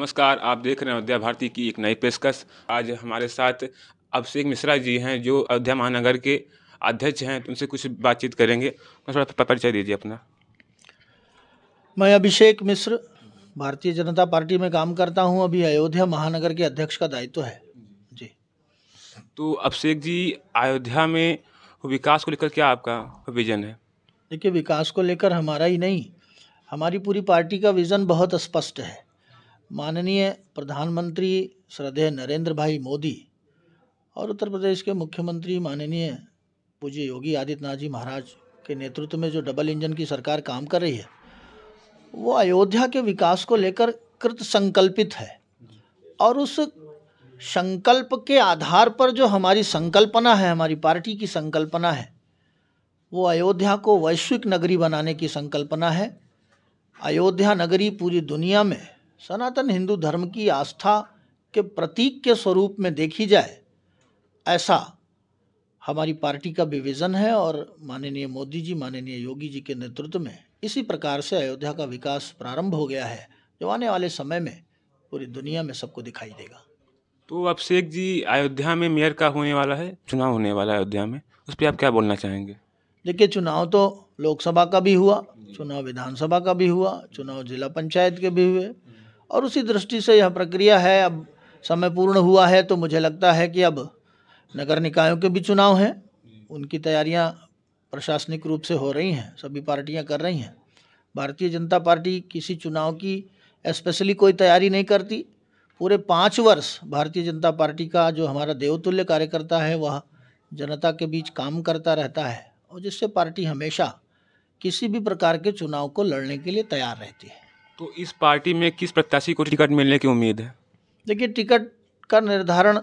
नमस्कार आप देख रहे हैं अयोध्या भारती की एक नई पेशकश आज हमारे साथ अभिषेक मिश्रा जी हैं जो अयोध्या महानगर के अध्यक्ष हैं तो उनसे कुछ बातचीत करेंगे थोड़ा परिचय दीजिए अपना मैं अभिषेक मिश्र भारतीय जनता पार्टी में काम करता हूं अभी अयोध्या महानगर के अध्यक्ष का दायित्व तो है जी तो अभिषेक जी अयोध्या में विकास को लेकर क्या आपका विजन है देखिए विकास को लेकर हमारा ही नहीं हमारी पूरी पार्टी का विज़न बहुत स्पष्ट है माननीय प्रधानमंत्री श्रद्धेय नरेंद्र भाई मोदी और उत्तर प्रदेश के मुख्यमंत्री माननीय पूज्य योगी आदित्यनाथ जी महाराज के नेतृत्व में जो डबल इंजन की सरकार काम कर रही है वो अयोध्या के विकास को लेकर कृत संकल्पित है और उस संकल्प के आधार पर जो हमारी संकल्पना है हमारी पार्टी की संकल्पना है वो अयोध्या को वैश्विक नगरी बनाने की संकल्पना है अयोध्या नगरी पूरी दुनिया में सनातन हिंदू धर्म की आस्था के प्रतीक के स्वरूप में देखी जाए ऐसा हमारी पार्टी का भी विज़न है और माननीय मोदी जी माननीय योगी जी के नेतृत्व में इसी प्रकार से अयोध्या का विकास प्रारंभ हो गया है जो आने वाले समय में पूरी दुनिया में सबको दिखाई देगा तो अब शेख जी अयोध्या में मेयर का होने वाला है चुनाव होने वाला है अयोध्या में उस पर आप क्या बोलना चाहेंगे देखिए चुनाव तो लोकसभा का भी हुआ चुनाव विधानसभा का भी हुआ चुनाव जिला पंचायत के भी हुए और उसी दृष्टि से यह प्रक्रिया है अब समय पूर्ण हुआ है तो मुझे लगता है कि अब नगर निकायों के भी चुनाव हैं उनकी तैयारियां प्रशासनिक रूप से हो रही हैं सभी पार्टियां कर रही हैं भारतीय जनता पार्टी किसी चुनाव की स्पेशली कोई तैयारी नहीं करती पूरे पाँच वर्ष भारतीय जनता पार्टी का जो हमारा देवतुल्य कार्यकर्ता है वह जनता के बीच काम करता रहता है और जिससे पार्टी हमेशा किसी भी प्रकार के चुनाव को लड़ने के लिए तैयार रहती है तो इस पार्टी में किस प्रत्याशी को टिकट मिलने की उम्मीद है देखिए टिकट का निर्धारण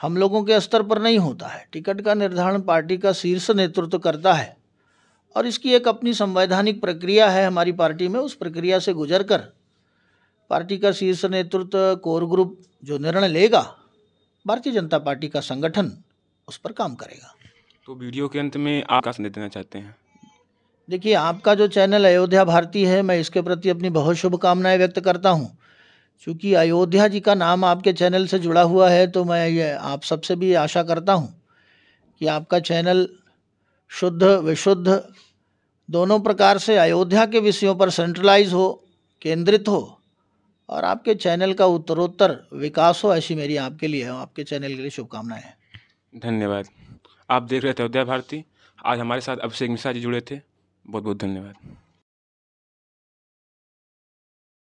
हम लोगों के स्तर पर नहीं होता है टिकट का निर्धारण पार्टी का शीर्ष नेतृत्व करता है और इसकी एक अपनी संवैधानिक प्रक्रिया है हमारी पार्टी में उस प्रक्रिया से गुजर कर पार्टी का शीर्ष नेतृत्व कोर ग्रुप जो निर्णय लेगा भारतीय जनता पार्टी का संगठन उस पर काम करेगा तो वीडियो के अंत में आप क्या संदेश देना चाहते हैं देखिए आपका जो चैनल अयोध्या भारती है मैं इसके प्रति अपनी बहुत शुभकामनाएं व्यक्त करता हूँ चूँकि अयोध्या जी का नाम आपके चैनल से जुड़ा हुआ है तो मैं ये आप सबसे भी आशा करता हूँ कि आपका चैनल शुद्ध विशुद्ध दोनों प्रकार से अयोध्या के विषयों पर सेंट्रलाइज हो केंद्रित हो और आपके चैनल का उत्तरोत्तर विकास हो ऐसी मेरी आपके लिए है आपके चैनल के लिए शुभकामनाएँ हैं धन्यवाद आप देख रहे थे अयोध्या भारती आज हमारे साथ अभिषेक मिश्रा जी जुड़े थे बहुत बहुत धन्यवाद